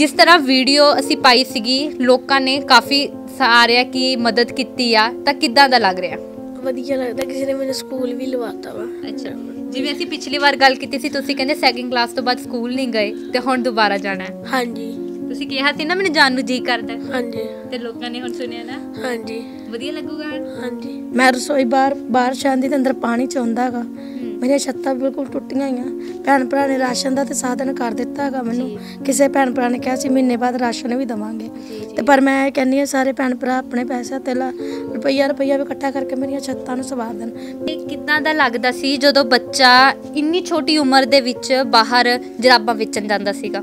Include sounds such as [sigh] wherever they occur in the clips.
ਜਿਸ ਤਰ੍ਹਾਂ ਵੀਡੀਓ ਅਸੀਂ ਪਾਈ ਸੀਗੀ ਲੋਕਾਂ ਨੇ ਕਾਫੀ ਸਾਰਿਆ ਕੀ ਮਦਦ ਕੀਤੀ ਆ ਤਾਂ ਕਿਦਾਂ ਦਾ ਲੱਗ ਰਿਹਾ ਵਧੀਆ ਲੱਗਦਾ ਕਿਸੇ ਨੇ ਮੈਨੂੰ ਸਕੂਲ ਵੀ ਲਵਾਤਾ ਵਾ ਅੱਛਾ ਜਿਵੇਂ ਅਸੀਂ ਪਿਛਲੀ ਵਾਰ ਗੱਲ ਕੀਤੀ ਸੀ ਤੁਸੀਂ ਕਹਿੰਦੇ ਸੈਕਿੰਡ ਕਲਾਸ ਤੋਂ ਬਾਅਦ ਸਕੂਲ ਨਹੀਂ ਗਏ ਤੇ ਹੁਣ ਦੁਬਾਰਾ ਜਾਣਾ ਹੈ ਹਾਂਜੀ ਤੁਸੀਂ ਕਿਹਾ ਸੀ ਨਾ ਮੈਨੂੰ ਜਾਣ ਨੂੰ ਜੀ ਕਰਦਾ ਹਾਂਜੀ ਤੇ ਲੋਕਾਂ ਨੇ ਹੁਣ ਸੁਣਿਆ ਨਾ ਹਾਂਜੀ ਵਧੀਆ ਲੱਗੂਗਾ ਹਾਂਜੀ ਮੈਂ ਰਸੋਈ ਬਾਹਰ ਬਾਹਰ ਸ਼ਾਂਦੀ ਤੇ ਅੰਦਰ ਪਾਣੀ ਚੋਂਦਾਗਾ ਮੇਰੀਆਂ ਛੱਤਾਂ ਬਿਲਕੁਲ ਟੁੱਟੀਆਂ ਆਈਆਂ ਭੈਣ ਭਰਾ ਨੇ ਰਾਸ਼ਨ ਦਾ ਤੇ ਸਾਧਨ ਕਰ ਦਿੱਤਾ ਹੈਗਾ ਮੈਨੂੰ ਕਿਸੇ ਭੈਣ ਭਰਾ ਨੇ ਕਿਹਾ ਸੀ ਮਹੀਨੇ ਬਾਅਦ ਰਾਸ਼ਨ ਵੀ ਦਵਾਂਗੇ ਤੇ ਪਰ ਮੈਂ ਇਹ ਕਹਿੰਨੀ ਆ ਸਾਰੇ ਭੈਣ ਭਰਾ ਆਪਣੇ ਪੈਸਾ ਤੇ ਰੁਪਈਆ ਰੁਪਈਆ ਵੀ ਇਕੱਠਾ ਕਰਕੇ ਮੇਰੀਆਂ ਛੱਤਾਂ ਨੂੰ ਸਵਾਰ ਦੇਣ ਇਹ ਕਿੱਦਾਂ ਦਾ ਲੱਗਦਾ ਸੀ ਜਦੋਂ ਬੱਚਾ ਇੰਨੀ ਛੋਟੀ ਉਮਰ ਦੇ ਵਿੱਚ ਬਾਹਰ ਜਰਾਬਾਂ ਵੇਚਣ ਜਾਂਦਾ ਸੀਗਾ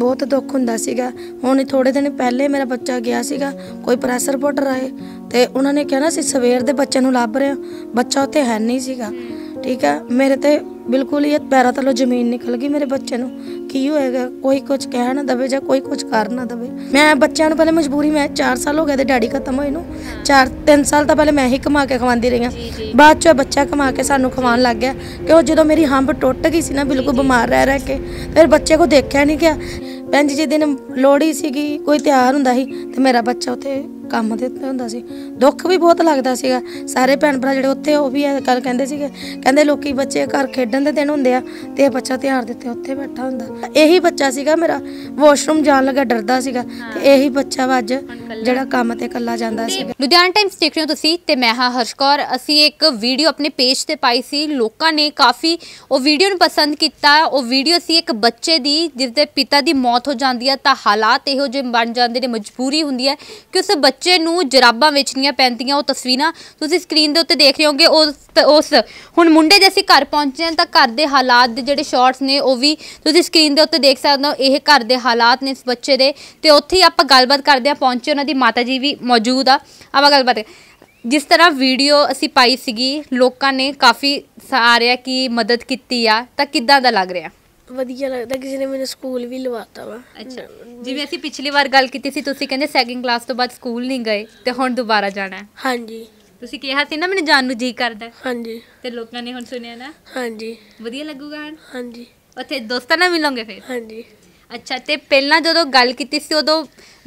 ਬਹੁਤ ਦੁੱਖ ਹੁੰਦਾ ਸੀਗਾ ਹੁਣ ਥੋੜੇ ਦਿਨ ਪਹਿਲੇ ਮੇਰਾ ਬੱਚਾ ਗਿਆ ਸੀਗਾ ਕੋਈ ਪ੍ਰੈਸ ਰਿਪੋਰਟਰ ਆਏ ਤੇ ਉਹਨਾਂ ਨੇ ਕਿਹਾ ਨਾ ਸੀ ਸਵੇਰ ਦੇ ਬੱਚੇ ਨੂੰ ਲੱਭ ਰਹੇ ਬੱਚਾ ਉੱਥੇ ਹੈ ਨਹੀਂ ਸੀਗਾ ਠੀਕ ਹੈ ਮੇਰੇ ਤੇ ਬਿਲਕੁਲ ਹੀ ਪੈਰਾਂ ਥੱਲੋਂ ਜ਼ਮੀਨ ਨਿਕਲ ਗਈ ਮੇਰੇ ਬੱਚੇ ਨੂੰ ਕੀ ਹੋਏਗਾ ਕੋਈ ਕੁਝ ਕਹਿ ਨਾ ਦਵੇ ਜਾਂ ਕੋਈ ਕੁਝ ਕਰ ਨਾ ਦਵੇ ਮੈਂ ਬੱਚਿਆਂ ਨੂੰ ਪਹਿਲੇ ਮਜਬੂਰੀ ਮੈਂ 4 ਸਾਲ ਹੋ ਗਏ ਤੇ ਡੈਡੀ ਖਤਮ ਹੋਏ ਨੂੰ 4 3 ਸਾਲ ਤਾਂ ਪਹਿਲੇ ਮੈਂ ਹੀ ਕਮਾ ਕੇ ਖਵਾਉਂਦੀ ਰਹੀ ਆ ਬਾਅਦ ਚ ਬੱਚਾ ਕਮਾ ਕੇ ਸਾਨੂੰ ਖਵਾਉਣ ਲੱਗ ਗਿਆ ਕਿ ਉਹ ਜਦੋਂ ਮੇਰੀ ਹੰਬ ਟੁੱਟ ਗਈ ਸੀ ਨਾ ਬਿਲਕੁਲ ਬਿਮਾਰ ਰਹਿ ਰਹਿ ਕੇ ਫਿਰ ਬੱਚੇ ਕੋ ਦੇਖਿਆ ਨਹੀਂ ਗਿਆ ਪੰਜ ਜੀ ਦਿਨ ਲੋੜੀ ਸੀਗੀ ਕੋਈ ਤਿਆਰ ਹੁੰਦਾ ਸੀ ਤੇ ਮੇਰਾ ਬੱਚਾ ਉਥੇ ਕੰਮ ਤੇ ਹੁੰਦਾ ਸੀ ਦੁੱਖ ਵੀ ਬਹੁਤ ਲੱਗਦਾ ਸੀਗਾ ਸਾਰੇ ਭੈਣ ਭਰਾ ਜਿਹੜੇ ਉੱਥੇ ਉਹ ਵੀ ਇਹ ਗੱਲ ਕਹਿੰਦੇ ਸੀਗੇ ਕਹਿੰਦੇ ਲੋਕੀ ਬੱਚੇ ਘਰ ਖੇਡਣ ਦੇ ਦਿਨ ਹੁੰਦੇ ਆ ਤੇ ਇਹ ਬੱਚਾ ਤਿਆਰ ਦਿੱਤੇ ਉੱਥੇ ਬੈਠਾ ਹੁੰਦਾ ਇਹੀ ਬੱਚਾ ਸੀਗਾ ਮੇਰਾ ਵਾਸ਼ਰੂਮ ਜਾਣ ਲੱਗਾ ਡਰਦਾ ਸੀਗਾ ਤੇ ਇਹੀ ਬੱਚਾ ਵੱਜ ਅੱਜ ਜਿਹੜਾ ਕੰਮ ਤੇ ਇਕੱਲਾ ਜਾਂਦਾ ਸੀ ਲੁਧਿਆਣਾ ਟਾਈਮਸ ਦੇਖ ਰਹੇ ਹੋ ਤੁਸੀਂ ਤੇ ਮੈਂ ਹਾਂ ਹਰਸ਼ਕੌਰ ਅਸੀਂ ਇੱਕ ਵੀਡੀਓ ਆਪਣੇ ਪੇਜ ਤੇ ਪਾਈ ਸੀ ਲੋਕਾਂ ਨੇ ਕਾਫੀ ਉਹ ਵੀਡੀਓ ਨੂੰ ਪਸੰਦ ਕੀਤਾ ਉਹ ਵੀਡੀਓ ਸੀ ਇੱਕ ਬੱਚੇ ਦੀ ਜਿਸ ਦੇ ਪਿਤਾ ਦੀ ਮੌਤ ਹੋ ਜਾਂਦੀ ਹੈ ਤਾਂ ਹਾਲਾਤ ਇਹੋ ਜਿਹੇ ਬਣ ਜਾਂਦੇ ਨੇ ਮਜਬੂਰੀ ਹੁੰਦੀ ਹੈ ਕਿ ਉਸ ਬੱਚੇ ਬੱਚੇ ਨੂੰ ਜਰਾਬਾਂ ਵੇਚਣੀਆਂ ਪੈਂਦੀਆਂ ਉਹ ਤਸਵੀਰਾਂ ਤੁਸੀਂ ਸਕਰੀਨ ਦੇ ਉੱਤੇ ਦੇਖ ਰਹੇ ਹੋਗੇ ਉਸ ਹੁਣ ਮੁੰਡੇ ਜੇ ਅਸੀਂ ਘਰ ਪਹੁੰਚੇ ਹਾਂ ਤਾਂ ਘਰ ਦੇ ਹਾਲਾਤ ਦੇ ਜਿਹੜੇ ਸ਼ਾਰਟਸ ਨੇ ਉਹ ਵੀ ਤੁਸੀਂ ਸਕਰੀਨ ਦੇ ਉੱਤੇ ਦੇਖ ਸਕਦੇ ਹੋ ਇਹ ਘਰ ਦੇ ਹਾਲਾਤ ਨੇ ਇਸ ਬੱਚੇ ਦੇ ਤੇ ਉੱਥੇ ਹੀ ਆਪਾਂ ਗੱਲਬਾਤ ਕਰਦੇ ਆ ਪਹੁੰਚੇ ਉਹਨਾਂ ਦੀ ਮਾਤਾ ਜੀ ਵੀ ਮੌਜੂਦ ਆ ਆਪਾਂ ਗੱਲਬਾਤ ਜਿਸ ਤਰ੍ਹਾਂ ਵੀਡੀਓ ਅਸੀਂ ਪਾਈ ਸੀਗੀ ਲੋਕਾਂ ਨੇ ਕਾਫੀ ਸਾਰਿਆ ਕਿ ਮਦਦ ਕੀਤੀ ਆ ਤਾਂ ਕਿੱਦਾਂ ਦਾ ਲੱਗ ਰਿਹਾ ਵਧੀਆ ਲੱਗਦਾ ਕਿਸੇ ਨੇ ਮੈਨੂੰ ਸਕੂਲ ਵੀ ਲਵਾਤਾ ਵਾ ਅੱਛਾ ਜਿਵੇਂ ਅਸੀਂ ਪਿਛਲੀ ਵਾਰ ਗੱਲ ਕੀਤੀ ਸੀ ਤੁਸੀਂ ਕਹਿੰਦੇ ਸੈਕਿੰਡ ਕਲਾਸ ਤੋਂ ਬਾਅਦ ਸਕੂਲ ਨਹੀਂ ਗਏ ਤੇ ਹੁਣ ਦੁਬਾਰਾ ਜਾਣਾ ਹਾਂਜੀ ਤੁਸੀਂ ਕਿਹਾ ਸੀ ਨਾ ਮੈਨੂੰ ਜਾਣ ਨੂੰ ਜੀ ਕਰਦਾ ਹਾਂਜੀ ਤੇ ਲੋਕਾਂ ਨੇ ਹੁਣ ਸੁਣਿਆ ਨਾ ਹਾਂਜੀ ਵਧੀਆ ਲੱਗੂਗਾ ਹਣ ਹਾਂਜੀ ਉੱਥੇ ਦੋਸਤਾਂ ਨਾਲ ਮਿਲੋਗੇ ਫਿਰ ਹਾਂਜੀ ਅੱਛਾ ਤੇ ਪਹਿਲਾਂ ਜਦੋਂ ਗੱਲ ਕੀਤੀ ਸੀ ਉਦੋਂ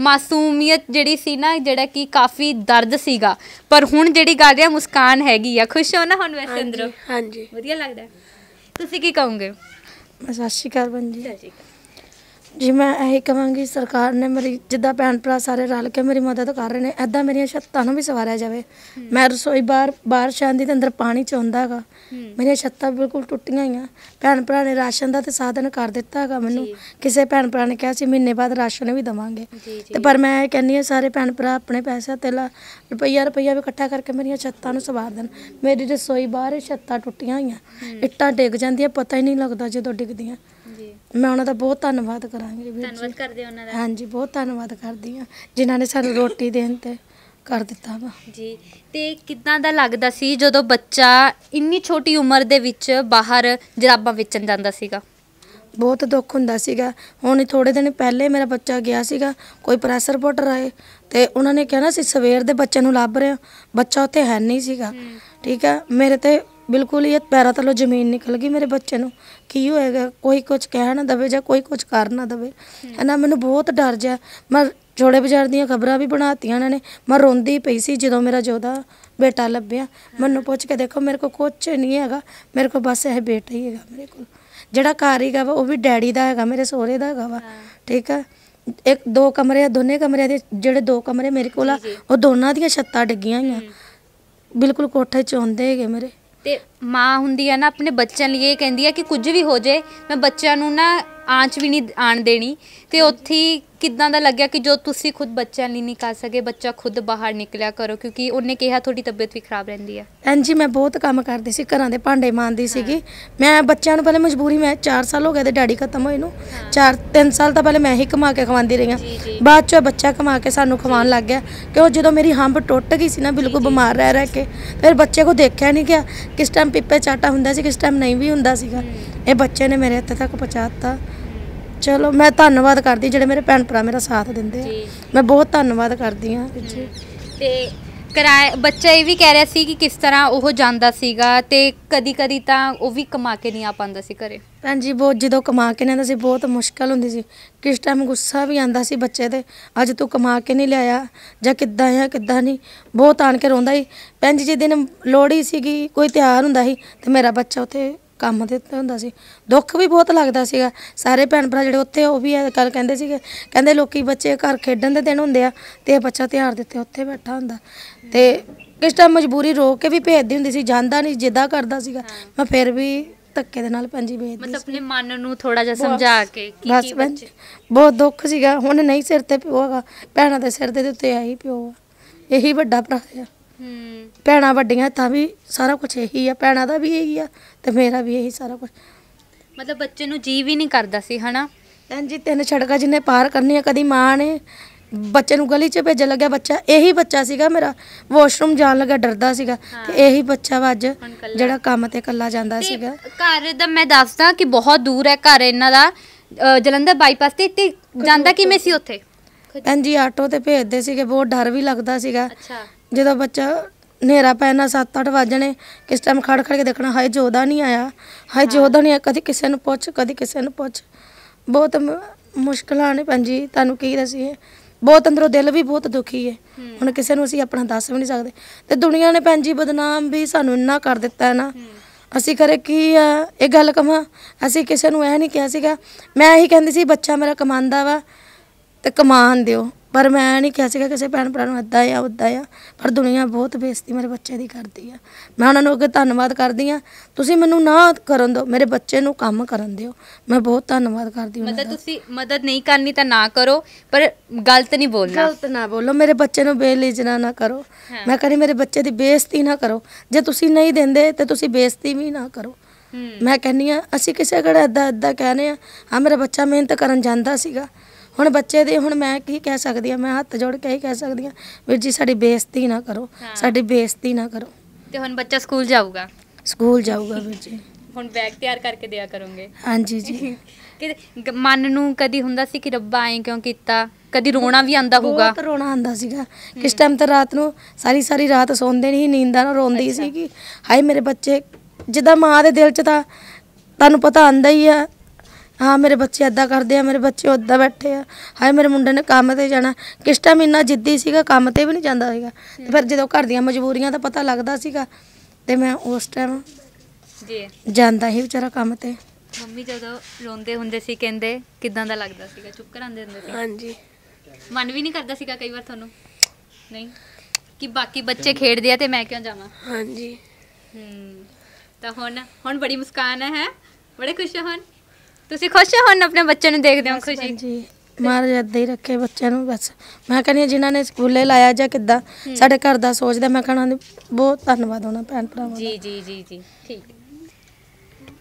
ਮਾਸੂਮੀਅਤ ਜਿਹੜੀ ਸੀ ਨਾ ਜਿਹੜਾ ਕਿ ਕਾਫੀ ਦਰਦ ਸੀਗਾ ਪਰ ਹੁਣ ਜਿਹੜੀ ਗੱਲ ਹੈ ਮੁਸਕਾਨ ਹੈਗੀ ਆ ਖੁਸ਼ ਹੋ ਨਾ ਹੁਣ ਵੈਸੇ ਹਾਂਜੀ ਅੰਦਰੋਂ ਹਾਂਜੀ ਵਧੀਆ ਲੱਗਦਾ ਤੁਸੀਂ ਕੀ ਕਹੋਗੇ ਸਤਿ ਸ਼੍ਰੀ ਅਕਾਲ ਬੰਜੀ ਸਤਿ ਸ਼੍ਰੀ ਅਕਾਲ ਜੀ ਮੈਂ ਇਹ ਕਹਾਂਗੀ ਸਰਕਾਰ ਨੇ ਮੇਰੀ ਜਿੱਦਾਂ ਭੈਣ ਭਰਾ ਸਾਰੇ ਰਲ ਕੇ ਮੇਰੀ ਮਦਦ ਕਰ ਰਹੇ ਨੇ ਐਦਾਂ ਮੇਰੀਆਂ ਛੱਤਾਂ ਨੂੰ ਵੀ ਸਵਾਰਿਆ ਜਾਵੇ ਮੈਂ ਰਸੋਈ ਬਾਹਰ ਬਾਹਰ ਸ਼ਾਂਦੀ ਤੇ ਅੰਦਰ ਪਾਣੀ ਚੋਂਦਾਗਾ ਮੇਰੀਆਂ ਛੱਤਾਂ ਬਿਲਕੁਲ ਟੁੱਟੀਆਂ ਹੋਈਆਂ ਭੈਣ ਭਰਾ ਨੇ ਰਾਸ਼ਨ ਦਾ ਤੇ ਸਾਧਨ ਕਰ ਦਿੱਤਾ ਹੈਗਾ ਮੈਨੂੰ ਕਿਸੇ ਭੈਣ ਭਰਾ ਨੇ ਕਿਹਾ ਸੀ ਮਹੀਨੇ ਬਾਅਦ ਰਾਸ਼ਨ ਵੀ ਦਵਾਂਗੇ ਤੇ ਪਰ ਮੈਂ ਇਹ ਕਹਿੰਨੀ ਆ ਸਾਰੇ ਭੈਣ ਭਰਾ ਆਪਣੇ ਪੈਸੇ ਤੇਲਾ ਰੁਪਈਆ ਰੁਪਈਆ ਵੀ ਇਕੱਠਾ ਕਰਕੇ ਮੇਰੀਆਂ ਛੱਤਾਂ ਨੂੰ ਸਵਾਰ ਦੇਣ ਮੇਰੀ ਰਸੋਈ ਬਾਹਰ ਛੱਤਾਂ ਟੁੱਟੀਆਂ ਆ ਇੱਟਾਂ ਡਿੱਗ ਜਾਂਦੀਆਂ ਪਤਾ ਹੀ ਨਹੀਂ ਲੱਗਦਾ ਜਦੋਂ ਡਿੱਗਦੀਆਂ ਜੀ ਮੈਂ ਉਹਨਾਂ ਦਾ ਬਹੁਤ ਧੰਨਵਾਦ ਕਰਾਂਗੀ ਵੀਰ ਧੰਨਵਾਦ ਕਰਦੇ ਉਹਨਾਂ ਦਾ ਹਾਂਜੀ ਬਹੁਤ ਧੰਨਵਾਦ ਕਰਦੀ ਆ ਜਿਨ੍ਹਾਂ ਨੇ ਸਾਨੂੰ ਰੋਟੀ ਦੇਣ ਤੇ ਕਰ ਦਿੱਤਾ ਵਾ ਜੀ ਤੇ ਕਿੱਦਾਂ ਦਾ ਲੱਗਦਾ ਸੀ ਜਦੋਂ ਬੱਚਾ ਇੰਨੀ ਛੋਟੀ ਉਮਰ ਦੇ ਵਿੱਚ ਬਾਹਰ ਜਰਾਬਾਂ ਵੇਚਣ ਜਾਂਦਾ ਸੀਗਾ ਬਹੁਤ ਦੁੱਖ ਹੁੰਦਾ ਸੀਗਾ ਹੁਣ ਥੋੜੇ ਦਿਨ ਪਹਿਲੇ ਮੇਰਾ ਬੱਚਾ ਗਿਆ ਸੀਗਾ ਕੋਈ ਪ੍ਰੈਸ ਰਿਪੋਰਟਰ ਆਏ ਤੇ ਉਹਨਾਂ ਨੇ ਨਾ ਸੀ ਸਵੇਰ ਦੇ ਬੱਚੇ ਨੂੰ ਲੱਭ ਰਹੇ ਬੱਚਾ ਉੱਥੇ ਹੈ ਨਹੀਂ ਸੀਗਾ ਠੀਕ ਹੈ ਮੇਰੇ ਤੇ ਬਿਲਕੁਲ ਹੀ ਪੈਰਾਂ ਥੱਲੋਂ ਜ਼ਮੀਨ ਨਿਕਲ ਗਈ ਮੇਰੇ ਬੱਚੇ ਨੂੰ ਕੀ ਹੋਏਗਾ ਕੋਈ ਕੁਝ ਕਹਿਣ ਨਾ ਦਵੇ ਜਾਂ ਕੋਈ ਕੁਝ ਕਰਨ ਨਾ ਦਵੇ ਹਨਾ ਮੈਨੂੰ ਬਹੁਤ ਡਰ ਜਾ ਮੈਂ ਜੋੜੇ ਬਾਜ਼ਾਰ ਦੀਆਂ ਖਬਰਾਂ ਵੀ ਬਣਾਤੀਆਂ ਇਹਨਾਂ ਨੇ ਮੈਂ ਰੋਂਦੀ ਪਈ ਸੀ ਜਦੋਂ ਮੇਰਾ ਜੋਦਾ ਬੇਟਾ ਲੱਭਿਆ ਮੈਨੂੰ ਪੁੱਛ ਕੇ ਦੇਖੋ ਮੇਰੇ ਕੋਲ ਕੁਝ ਨਹੀਂ ਹੈਗਾ ਮੇਰੇ ਕੋਲ ਬਸ ਇਹ ਬੇਟਾ ਹੀ ਹੈਗਾ ਮੇਰੇ ਕੋਲ ਜਿਹੜਾ ਘਰ ਹੀਗਾ ਵਾ ਉਹ ਵੀ ਡੈਡੀ ਦਾ ਹੈਗਾ ਮੇਰੇ ਸਹੁਰੇ ਦਾ ਹੈਗਾ ਵਾ ਠੀਕ ਆ ਇੱਕ ਦੋ ਕਮਰੇ ਆ ਦੋਨੇ ਕਮਰਿਆਂ ਦੇ ਜਿਹੜੇ ਦੋ ਕਮਰੇ ਮੇਰੇ ਕੋਲ ਆ ਉਹ ਦੋਨਾਂ ਦੀਆਂ ਛੱਤਾਂ ਡਿੱਗੀਆਂ ਹੋਈਆਂ ਬਿਲਕੁਲ ਕੋਠੇ ਚ ਹੁੰਦੇ ਹੈਗੇ ਮੇਰੇ ਤੇ ਮਾਂ ਹੁੰਦੀ ਹੈ ਨਾ ਆਪਣੇ ਬੱਚਿਆਂ ਲਈ ਇਹ ਕਹਿੰਦੀ ਹੈ ਕਿ ਕੁਝ ਵੀ ਹੋ ਜੇ ਮੈਂ ਬੱਚਿਆਂ ਨੂੰ ਨਾ ਆਂਚ ਵੀ ਨਹੀਂ ਆਣ ਦੇਣੀ ਤੇ ਉੱਥੇ ਕਿਦਾਂ ਦਾ ਲੱਗਿਆ ਕਿ ਜੋ ਤੁਸੀਂ ਖੁਦ ਬੱਚਿਆਂ ਲਈ ਨਹੀਂ ਕਰ ਸਕੇ ਬੱਚਾ ਖੁਦ ਬਾਹਰ ਨਿਕਲਿਆ ਕਰੋ ਕਿਉਂਕਿ ਉਹਨੇ ਕਿਹਾ ਤੁਹਾਡੀ ਤਬੀਅਤ ਵੀ ਖਰਾਬ ਰਹਿੰਦੀ ਹੈ ਭੈਣ ਜੀ ਮੈਂ ਬਹੁਤ ਕੰਮ ਕਰਦੀ ਸੀ ਘਰਾਂ ਦੇ ਭਾਂਡੇ ਮਾਂਦੀ ਸੀਗੀ ਮੈਂ ਬੱਚਿਆਂ ਨੂੰ ਪਹਿਲੇ ਮਜਬੂਰੀ ਮੈਂ 4 ਸਾਲ ਹੋ ਗਏ ਤੇ ਡੈਡੀ ਖਤਮ ਹੋਏ ਨੂੰ 4 3 ਸਾਲ ਤਾਂ ਪਹਿਲੇ ਮੈਂ ਹੀ ਕਮਾ ਕੇ ਖਵਾਉਂਦੀ ਰਹੀ ਹਾਂ ਬਾਅਦ ਚੋਂ ਬੱਚਾ ਕਮਾ ਕੇ ਸਾਨੂੰ ਖਵਾਉਣ ਲੱਗ ਗਿਆ ਉਹ ਜਦੋਂ ਮੇਰੀ ਹੰਬ ਟੁੱਟ ਗਈ ਸੀ ਨਾ ਬਿਲਕੁਲ ਬਿਮਾਰ ਰਹਿ ਰਹਿ ਕੇ ਫਿਰ ਬੱਚੇ ਕੋ ਦੇਖਿਆ ਨਹੀਂ ਗਿਆ ਕਿਸ ਟਾਈਮ ਪਿੱਪੇ ਚਾਟਾ ਹੁੰਦਾ ਸੀ ਕਿਸ ਟਾਈਮ ਨਹੀਂ ਵੀ ਹੁੰਦਾ ਸੀਗਾ ਇਹ ਬੱਚੇ ਨੇ ਮੇਰੇ ਹੱਥ ਤੱਕ ਪਹੁੰਚਾਤਾ ਚਲੋ ਮੈਂ ਧੰਨਵਾਦ ਕਰਦੀ ਜਿਹੜੇ ਮੇਰੇ ਭੈਣ ਭਰਾ ਮੇਰਾ ਸਾਥ ਦਿੰਦੇ ਆ। ਮੈਂ ਬਹੁਤ ਧੰਨਵਾਦ ਕਰਦੀ ਆ ਜੀ ਤੇ ਕਿਰਾਏ ਬੱਚਾ ਇਹ ਵੀ ਕਹਿ ਰਿਹਾ ਸੀ ਕਿ ਕਿਸ ਤਰ੍ਹਾਂ ਉਹ ਜਾਂਦਾ ਸੀਗਾ ਤੇ ਕਦੀ ਕਦੀ ਤਾਂ ਉਹ ਵੀ ਕਮਾ ਕੇ ਨਹੀਂ ਆ ਪਾਉਂਦਾ ਸੀ ਘਰੇ ਭੈਣ ਜੀ ਬਹੁਤ ਜਦੋਂ ਕਮਾ ਕੇ ਨਹੀਂ ਸੀ ਬਹੁਤ ਮੁਸ਼ਕਲ ਹੁੰਦੀ ਸੀ ਕਿਸ ਟਾਈਮ ਗੁੱਸਾ ਵੀ ਆਂਦਾ ਸੀ ਬੱਚੇ ਤੇ ਅੱਜ ਤੂੰ ਕਮਾ ਕੇ ਨਹੀਂ ਲਿਆਇਆ ਜਾਂ ਕਿੱਦਾਂ ਆ ਕਿੱਦਾਂ ਨਹੀਂ ਬਹੁਤ ਆਣ ਕੇ ਰੋਂਦਾ ਸੀ ਭੈਣ ਜੀ ਜੇ ਦਿਨ ਲੋੜੀ ਸੀਗੀ ਕੋਈ ਤਿਆਰ ਹੁੰਦਾ ਸੀ ਤੇ ਮੇਰਾ ਬੱਚਾ ਉੱਥੇ ਕੰਮ ਤੇ ਹੁੰਦਾ ਸੀ ਦੁੱਖ ਵੀ ਬਹੁਤ ਲੱਗਦਾ ਸੀਗਾ ਸਾਰੇ ਭੈਣ ਭਰਾ ਜਿਹੜੇ ਉੱਥੇ ਉਹ ਵੀ ਕੱਲ ਕਹਿੰਦੇ ਸੀਗੇ ਕਹਿੰਦੇ ਲੋਕੀ ਬੱਚੇ ਘਰ ਖੇਡਣ ਦੇ ਦਿਨ ਹੁੰਦੇ ਆ ਤੇ ਬੱਚਾ ਤਿਆਰ ਦਿੱਤੇ ਉੱਥੇ ਬੈਠਾ ਹੁੰਦਾ ਤੇ ਕਿਸ ਟਾਈਮ ਮਜਬੂਰੀ ਰੋਕ ਕੇ ਵੀ ਭੇਜਦੀ ਹੁੰਦੀ ਸੀ ਜਾਂਦਾ ਨਹੀਂ ਜਿੱਦਾਂ ਕਰਦਾ ਸੀਗਾ ਮੈਂ ਫਿਰ ਵੀ ਧੱਕੇ ਦੇ ਨਾਲ ਪੰਜੀ ਵੇਚਦੀ ਮਤਲਬ ਆਪਣੇ ਮਨ ਨੂੰ ਥੋੜਾ ਜਿਹਾ ਸਮਝਾ ਕੇ ਕੀ ਕੀ ਬੱਚ ਬਹੁਤ ਦੁੱਖ ਸੀਗਾ ਹੁਣ ਨਹੀਂ ਸਿਰ ਤੇ ਪਿਓ ਹੈਗਾ ਭੈਣਾਂ ਦੇ ਸਿਰ ਦੇ ਉੱਤੇ ਆਈ ਪਿਓ ਇਹੀ ਵੱਡਾ ਭਰਾ ਆ ਹੂੰ ਭੈਣਾ ਵੱਡੀਆਂ ਤਾਂ ਵੀ ਸਾਰਾ ਕੁਝ ਇਹੀ ਆ ਭੈਣਾ ਦਾ ਵੀ ਇਹੀ ਆ ਤੇ ਮੇਰਾ ਵੀ ਇਹੀ ਸਾਰਾ ਕੁਝ ਮਤਲਬ ਬੱਚੇ ਨੂੰ ਜੀ ਵੀ ਨਹੀਂ ਕਰਦਾ ਸੀ ਹਨਾ ਹਾਂਜੀ ਜੀ ਤਿੰਨ ਛੜਕਾ ਜਿੰਨੇ ਪਾਰ ਕਰਨੀ ਆ ਕਦੀ ਮਾਂ ਨੇ ਬੱਚੇ ਨੂੰ ਗਲੀ 'ਚ ਭੇਜ ਲੱਗਿਆ ਬੱਚਾ ਇਹੀ ਬੱਚਾ ਸੀਗਾ ਮੇਰਾ ਵਾਸ਼ਰੂਮ ਜਾਣ ਲੱਗਾ ਡਰਦਾ ਸੀਗਾ ਤੇ ਇਹੀ ਬੱਚਾ ਵੱਜ ਜਿਹੜਾ ਕੰਮ ਤੇ ਇਕੱਲਾ ਜਾਂਦਾ ਸੀਗਾ ਘਰ ਦਾ ਮੈਂ ਦੱਸਦਾ ਕਿ ਬਹੁਤ ਦੂਰ ਹੈ ਘਰ ਇਹਨਾਂ ਦਾ ਜਲੰਧਰ ਬਾਈਪਾਸ ਤੇ ਤੇ ਜਾਂਦਾ ਕਿਵੇਂ ਸੀ ਉੱਥੇ ਹਾਂਜੀ ਆਟੋ ਤੇ ਭੇਜਦੇ ਸੀਗੇ ਬਹੁਤ ਡਰ ਵੀ ਲੱਗਦਾ ਸੀਗਾ ਅੱਛਾ ਜਦੋਂ ਬੱਚਾ ਹਨੇਰਾ ਪੈਣਾ 7-8 ਵਜਣੇ ਕਿਸ ਟਾਈਮ ਖੜ ਖੜ ਕੇ ਦੇਖਣਾ ਹਾਏ ਜੋਦਾ ਨਹੀਂ ਆਇਆ ਹਾਏ ਜੋਦਾ ਨਹੀਂ ਕਦੀ ਕਿਸੇ ਨੂੰ ਪੁੱਛ ਕਦੀ ਕਿਸੇ ਨੂੰ ਪੁੱਛ ਬਹੁਤ ਮੁਸ਼ਕਲਾਂ ਨੇ ਪੰਜੀ ਤੁਹਾਨੂੰ ਕੀ ਦਸੀਏ ਬਹੁਤ ਅੰਦਰੋਂ ਦਿਲ ਵੀ ਬਹੁਤ ਦੁਖੀ ਹੈ ਹੁਣ ਕਿਸੇ ਨੂੰ ਅਸੀਂ ਆਪਣਾ ਦੱਸ ਵੀ ਨਹੀਂ ਸਕਦੇ ਤੇ ਦੁਨੀਆ ਨੇ ਪੰਜੀ ਬਦਨਾਮ ਵੀ ਸਾਨੂੰ ਇੰਨਾ ਕਰ ਦਿੱਤਾ ਹੈ ਨਾ ਅਸੀਂ ਕਰੇ ਕੀ ਆ ਇਹ ਗੱਲ ਕਮਾ ਅਸੀਂ ਕਿਸੇ ਨੂੰ ਇਹ ਨਹੀਂ ਕਿਹਾ ਸੀਗਾ ਮੈਂ ਇਹੀ ਕਹਿੰਦੀ ਸੀ ਬੱਚਾ ਮੇਰਾ ਕਮਾਂਦਾ ਵਾ ਤੇ ਕਮਾਨ ਦਿਓ ਪਰ ਮੈਂ ਨਹੀਂ ਕਿਹਾ ਸੀਗਾ ਕਿਸੇ ਭੈਣ ਭਰਾ ਨੂੰ ਅੱਦਾ ਆ ਉੱਦਾਂ ਆ ਪਰ ਦੁਨੀਆ ਬਹੁਤ ਬੇਇੱਜ਼ਤੀ ਮੇਰੇ ਬੱਚੇ ਦੀ ਕਰਦੀ ਆ ਮੈਂ ਉਹਨਾਂ ਨੂੰ ਅੱਗੇ ਧੰਨਵਾਦ ਕਰਦੀ ਆ ਤੁਸੀਂ ਮੈਨੂੰ ਨਾ ਕਰਨ ਦਿਓ ਮੇਰੇ ਬੱਚੇ ਨੂੰ ਕੰਮ ਕਰਨ ਦਿਓ ਮੈਂ ਬਹੁਤ ਧੰਨਵਾਦ ਕਰਦੀ ਹਾਂ ਮਦਦ ਤੁਸੀਂ ਮਦਦ ਨਹੀਂ ਕਰਨੀ ਤਾਂ ਨਾ ਕਰੋ ਪਰ ਗਲਤ ਨਹੀਂ ਬੋਲਣਾ ਗਲਤ ਨਾ ਬੋਲੋ ਮੇਰੇ ਬੱਚੇ ਨੂੰ ਬੇਲਿਜਣਾ ਨਾ ਕਰੋ ਮੈਂ ਕਹਿੰਦੀ ਮੇਰੇ ਬੱਚੇ ਦੀ ਬੇਇੱਜ਼ਤੀ ਨਾ ਕਰੋ ਜੇ ਤੁਸੀਂ ਨਹੀਂ ਦਿੰਦੇ ਤੇ ਤੁਸੀਂ ਬੇਇੱਜ਼ਤੀ ਵੀ ਨਾ ਕਰੋ ਮੈਂ ਕਹਿੰਨੀ ਆ ਅਸੀਂ ਕਿਸੇ ਘੜਾ ਅੱਦਾ ਅੱਦਾ ਕਹਨੇ ਆ ਆ ਮੇਰਾ ਬੱਚਾ ਮਿਹਨਤ ਕਰਨ ਜਾਂਦਾ ਸੀਗਾ ਹੁਣ ਬੱਚੇ ਦੇ ਹੁਣ ਮੈਂ ਕੀ ਕਹਿ ਸਕਦੀ ਆ ਮੈਂ ਹੱਥ ਜੋੜ ਕੇ ਹੀ ਕਹਿ ਸਕਦੀ ਆ ਵੀਰ ਜੀ ਸਾਡੀ ਬੇਇੱਜ਼ਤੀ ਨਾ ਕਰੋ ਸਾਡੀ ਬੇਇੱਜ਼ਤੀ ਨਾ ਕਰੋ ਤੇ ਹੁਣ ਬੱਚਾ ਸਕੂਲ ਜਾਊਗਾ ਸਕੂਲ ਜਾਊਗਾ ਵੀਰ ਜੀ [laughs] ਹੁਣ ਬੈਗ ਤਿਆਰ ਕਰਕੇ ਦਿਆ ਕਰੋਗੇ ਹਾਂਜੀ ਜੀ [laughs] ਕਿ ਮਨ ਨੂੰ ਕਦੀ ਹੁੰਦਾ ਸੀ ਕਿ ਰੱਬਾ ਐਂ ਕਿਉਂ ਕੀਤਾ ਕਦੀ ਰੋਣਾ ਵੀ ਆਂਦਾ ਹੋਊਗਾ ਬਹੁਤ ਰੋਣਾ ਆਂਦਾ ਸੀਗਾ ਕਿਸ ਟਾਈਮ ਤੇ ਰਾਤ ਨੂੰ ਸਾਰੀ ਸਾਰੀ ਰਾਤ ਸੌਂਦੇ ਨਹੀਂ ਨੀਂਦਾਂ ਨਾਲ ਰੋਂਦੀ ਸੀ ਕਿ ਹਾਏ ਮੇਰੇ ਬੱਚੇ ਜਿੱਦਾਂ ਮਾਂ ਦੇ ਦਿਲ 'ਚ ਤਾਂ ਤੁਹਾਨੂੰ ਪਤਾ ਆਂਦਾ ਹੀ ਆ ਹਾਂ ਮੇਰੇ ਬੱਚੇ ਐਦਾਂ ਕਰਦੇ ਆ ਮੇਰੇ ਬੱਚੇ ਉੱਦਾਂ ਬੈਠੇ ਆ ਹਾਏ ਮੇਰੇ ਮੁੰਡੇ ਨੇ ਕੰਮ ਤੇ ਜਾਣਾ ਕਿਸ ਟਾਈਮ ਇੰਨਾ ਜਿੱਦੀ ਸੀਗਾ ਕੰਮ ਤੇ ਵੀ ਨਹੀਂ ਜਾਂਦਾ ਸੀਗਾ ਤੇ ਫਿਰ ਜਦੋਂ ਘਰ ਦੀਆਂ ਮਜਬੂਰੀਆਂ ਦਾ ਪਤਾ ਲੱਗਦਾ ਸੀਗਾ ਤੇ ਮੈਂ ਉਸ ਟਾਈਮ ਜੀ ਜਾਂਦਾ ਹੀ ਵਿਚਾਰਾ ਕੰਮ ਤੇ ਮੰਮੀ ਜਦੋਂ ਰੋਂਦੇ ਹੁੰਦੇ ਸੀ ਕਹਿੰਦੇ ਕਿਦਾਂ ਦਾ ਲੱਗਦਾ ਸੀਗਾ ਚੁੱਪ ਕਰਾਉਂਦੇ ਹੁੰਦੇ ਸੀ ਹਾਂਜੀ ਮਨ ਵੀ ਨਹੀਂ ਕਰਦਾ ਸੀਗਾ ਕਈ ਵਾਰ ਤੁਹਾਨੂੰ ਨਹੀਂ ਕਿ ਬਾਕੀ ਬੱਚੇ ਖੇਡਦੇ ਆ ਤੇ ਮੈਂ ਕਿਉਂ ਜਾਵਾਂ ਹਾਂਜੀ ਹੂੰ ਤਾਂ ਹੁਣ ਹੁਣ ਬੜੀ ਮੁਸਕਾਨ ਹੈ ਬੜੇ ਖੁਸ਼ ਹੋ ਤੁਸੀਂ ਖੁਸ਼ ਹੋ ਹੁਣ ਆਪਣੇ ਬੱਚੇ ਨੂੰ ਦੇਖਦੇ ਹੋ ਖੁਸ਼ੀ ਜੀ ਮਹਾਰਾਜ ਏਦਾਂ ਹੀ ਰੱਖੇ ਬੱਚਿਆਂ ਨੂੰ ਬਸ ਮੈਂ ਕਹਿੰਦੀ ਜਿਨ੍ਹਾਂ ਨੇ ਸਕੂਲੇ ਲਾਇਆ ਜਾਂ ਕਿੱਦਾਂ ਸਾਡੇ ਘਰ ਦਾ ਸੋਚਦਾ ਮੈਂ ਕਹਣਾ ਬਹੁਤ ਧੰਨਵਾਦ ਉਹਨਾਂ ਭੈਣ ਭਰਾਵਾਂ ਦਾ ਜੀ ਜੀ ਜੀ ਜੀ ਠੀਕ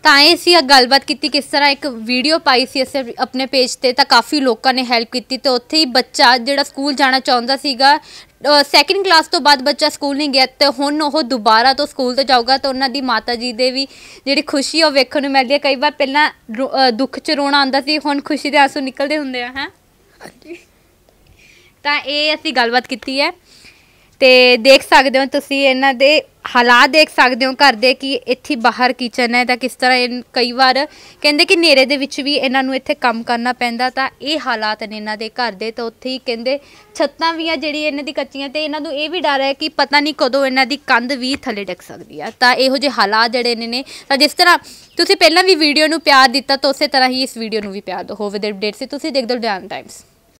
ਤਾਂ ਇਹ ਸੀ ਇਹ ਗੱਲਬਾਤ ਕੀਤੀ ਕਿਸ ਤਰ੍ਹਾਂ ਇੱਕ ਵੀਡੀਓ ਪਾਈ ਸੀ ਅਸੀਂ ਆਪਣੇ ਪੇਜ ਤੇ ਤਾਂ ਕਾਫੀ ਲੋਕਾਂ ਨੇ ਹੈਲਪ ਕੀਤੀ ਤੇ ਉੱਥੇ ਹੀ ਬੱਚਾ ਜਿਹੜਾ ਸਕੂਲ ਜਾਣਾ ਚਾਹੁੰਦਾ ਸੀਗਾ ਸੈਕਿੰਡ ਕਲਾਸ ਤੋਂ ਬਾਅਦ ਬੱਚਾ ਸਕੂਲ ਨਹੀਂ ਗਿਆ ਤੇ ਹੁਣ ਉਹ ਦੁਬਾਰਾ ਤੋਂ ਸਕੂਲ ਤੇ ਜਾਊਗਾ ਤਾਂ ਉਹਨਾਂ ਦੀ ਮਾਤਾ ਜੀ ਦੇ ਵੀ ਜਿਹੜੀ ਖੁਸ਼ੀ ਉਹ ਵੇਖਣ ਨੂੰ ਮਿਲਦੀ ਹੈ ਕਈ ਵਾਰ ਪਹਿਲਾਂ ਦੁੱਖ ਚ ਰੋਣਾ ਆਉਂਦਾ ਸੀ ਹੁਣ ਖੁਸ਼ੀ ਦੇ ਆਸੂ ਨਿਕਲਦੇ ਹੁੰਦੇ ਆ ਹੈ ਤਾਂ ਇਹ ਅਸੀਂ ਗੱਲਬਾਤ ਕੀਤੀ ਹੈ ਤੇ ਦੇਖ ਸਕਦੇ ਹੋ ਤੁਸੀਂ ਇਹਨਾਂ ਦੇ ਹਾਲਾਤ ਦੇਖ ਸਕਦੇ ਹੋ ਘਰ ਦੇ ਕਿ ਇੱਥੇ ਬਾਹਰ ਕਿਚਨ ਹੈ ਤਾਂ ਕਿਸ ਤਰ੍ਹਾਂ ਇਹ ਕਈ ਵਾਰ ਕਹਿੰਦੇ ਕਿ ਨੇਰੇ ਦੇ ਵਿੱਚ ਵੀ ਇਹਨਾਂ ਨੂੰ ਇੱਥੇ ਕੰਮ ਕਰਨਾ ਪੈਂਦਾ ਤਾਂ ਇਹ ਹਾਲਾਤ ਨੇ ਇਹਨਾਂ ਦੇ ਘਰ ਦੇ ਤਾਂ ਉੱਥੇ ਹੀ ਕਹਿੰਦੇ ਛੱਤਾਂ ਵੀ ਆ ਜਿਹੜੀ ਇਹਨਾਂ ਦੀ ਕੱਚੀਆਂ ਤੇ ਇਹਨਾਂ ਨੂੰ ਇਹ ਵੀ ਡਰ ਹੈ ਕਿ ਪਤਾ ਨਹੀਂ ਕਦੋਂ ਇਹਨਾਂ ਦੀ ਕੰਧ ਵੀ ਥੱਲੇ ਡਿੱਗ ਸਕਦੀ ਆ ਤਾਂ ਇਹੋ ਜਿਹੇ ਹਾਲਾਤ ਜਿਹੜੇ ਨੇ ਨੇ ਤਾਂ ਜਿਸ ਤਰ੍ਹਾਂ ਤੁਸੀਂ ਪਹਿਲਾਂ ਵੀ ਵੀਡੀਓ ਨੂੰ ਪਿਆਰ ਦਿੱਤਾ ਤਾਂ ਉਸੇ ਤਰ੍ਹਾਂ ਹੀ ਇਸ ਵੀਡੀਓ ਨੂੰ ਵੀ ਪਿਆਰ ਦਿਓ ਹੋਵੇ ਦੇ ਅਪਡੇਟ ਸੇ ਤੁਸੀਂ ਦੇਖਦੇ ਹੋ ਡਿਆਨ ਟਾਈਮਸ